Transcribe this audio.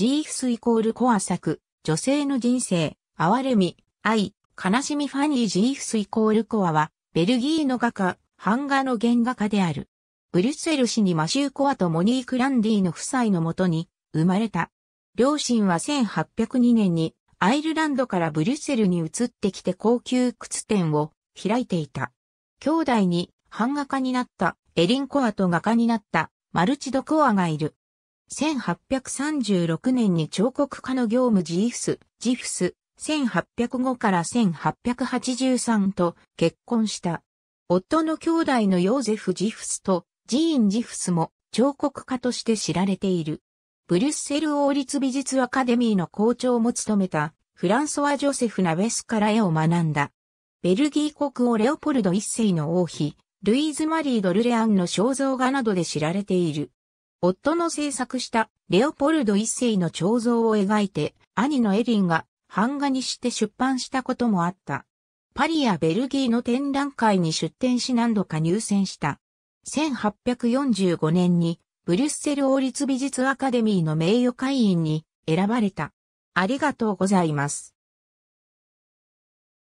ジーフスイコールコア作、女性の人生、哀れみ、愛、悲しみファニージーフスイコールコアは、ベルギーの画家、版画の原画家である。ブリュッセル市にマシューコアとモニーク・ランディの夫妻のもとに生まれた。両親は1802年にアイルランドからブリュッセルに移ってきて高級靴店を開いていた。兄弟に版画家になったエリン・コアと画家になったマルチド・コアがいる。1836年に彫刻家の業務ジーフス、ジフス、1805から1883と結婚した。夫の兄弟のヨーゼフ・ジフスとジーン・ジフスも彫刻家として知られている。ブリュッセル王立美術アカデミーの校長も務めたフランソワ・ジョセフ・ナベスから絵を学んだ。ベルギー国王レオポルド一世の王妃、ルイーズ・マリー・ドルレアンの肖像画などで知られている。夫の制作したレオポルド一世の彫像を描いて、兄のエリンが版画にして出版したこともあった。パリやベルギーの展覧会に出展し何度か入選した。1845年にブリュッセル王立美術アカデミーの名誉会員に選ばれた。ありがとうございます。